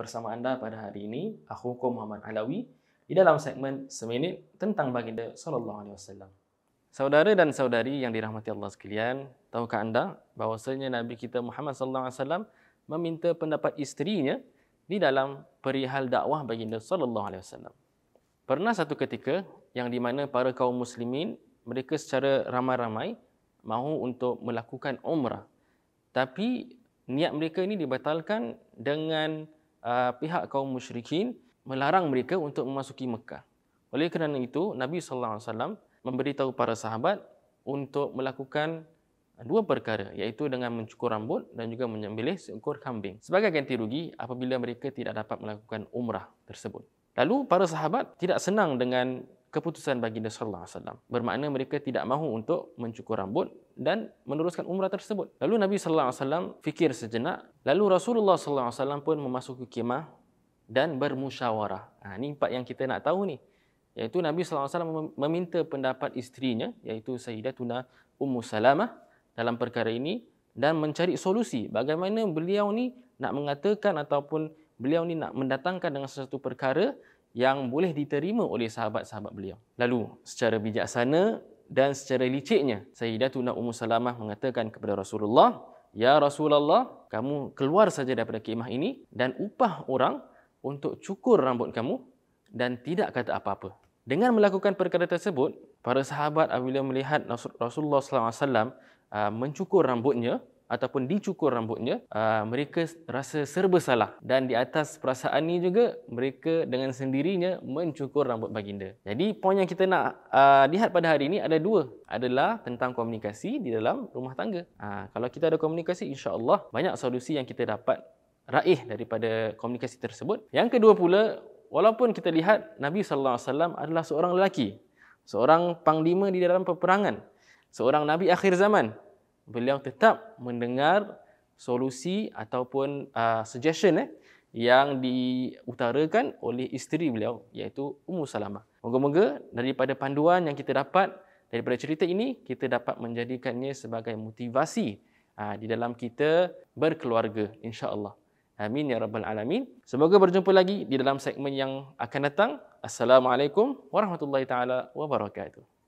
bersama anda pada hari ini aku Ko Muhammad Alawi di dalam segmen seminit tentang baginda sallallahu alaihi wasallam. Saudara dan saudari yang dirahmati Allah sekalian, tahukah anda bahwasanya Nabi kita Muhammad sallallahu alaihi wasallam meminta pendapat isterinya di dalam perihal dakwah baginda sallallahu alaihi wasallam. Pernah satu ketika yang di mana para kaum muslimin mereka secara ramai-ramai mahu untuk melakukan umrah. Tapi niat mereka ini dibatalkan dengan uh, pihak kaum musyrikin melarang mereka untuk memasuki Mekah. Oleh kerana itu, Nabi sallallahu alaihi wasallam memberitahu para sahabat untuk melakukan dua perkara iaitu dengan mencukur rambut dan juga menyembelih seekor kambing sebagai ganti rugi apabila mereka tidak dapat melakukan umrah tersebut. Lalu para sahabat tidak senang dengan keputusan baginda sallallahu alaihi wasallam bermakna mereka tidak mahu untuk mencukur rambut dan meneruskan umrah tersebut lalu nabi sallallahu alaihi wasallam fikir sejenak lalu rasulullah sallallahu alaihi wasallam pun memasuki kemah dan bermusyawarah ha ini empat yang kita nak tahu ni iaitu nabi sallallahu alaihi wasallam meminta pendapat isterinya iaitu sayyidatuna ummu salamah dalam perkara ini dan mencari solusi bagaimana beliau ni nak mengatakan ataupun beliau ni nak mendatangkan dengan sesuatu perkara yang boleh diterima oleh sahabat-sahabat beliau. Lalu secara bijaksana dan secara liciknya Sayyidatuna Ummu Salamah mengatakan kepada Rasulullah, "Ya Rasulullah, kamu keluar saja daripada kemah ini dan upah orang untuk cukur rambut kamu dan tidak kata apa-apa." Dengan melakukan perkara tersebut, para sahabat apabila melihat Rasulullah sallallahu alaihi wasallam ah, mencukur rambutnya, ataupun dicukur rambutnya, ah, mereka rasa serba salah. Dan di atas perasaan ini juga, mereka dengan sendirinya mencukur rambut baginda. Jadi, poin yang kita nak ah, lihat pada hari ini ada dua. Adalah tentang komunikasi di dalam rumah tangga. Ah, kalau kita ada komunikasi, insya Allah banyak solusi yang kita dapat raih daripada komunikasi tersebut. Yang kedua pula, walaupun kita lihat Nabi SAW adalah seorang lelaki, seorang panglima di dalam peperangan, seorang Nabi akhir zaman, beliau tetap mendengar solusi ataupun uh, suggestion eh yang diutarakan oleh isteri beliau iaitu Ummu Salamah. Moga-moga daripada panduan yang kita dapat daripada cerita ini kita dapat menjadikannya sebagai motivasi uh, di dalam kita berkeluarga insya-Allah. Amin ya rabbal alamin. Semoga berjumpa lagi di dalam segmen yang akan datang. Assalamualaikum warahmatullahi taala wabarakatuh.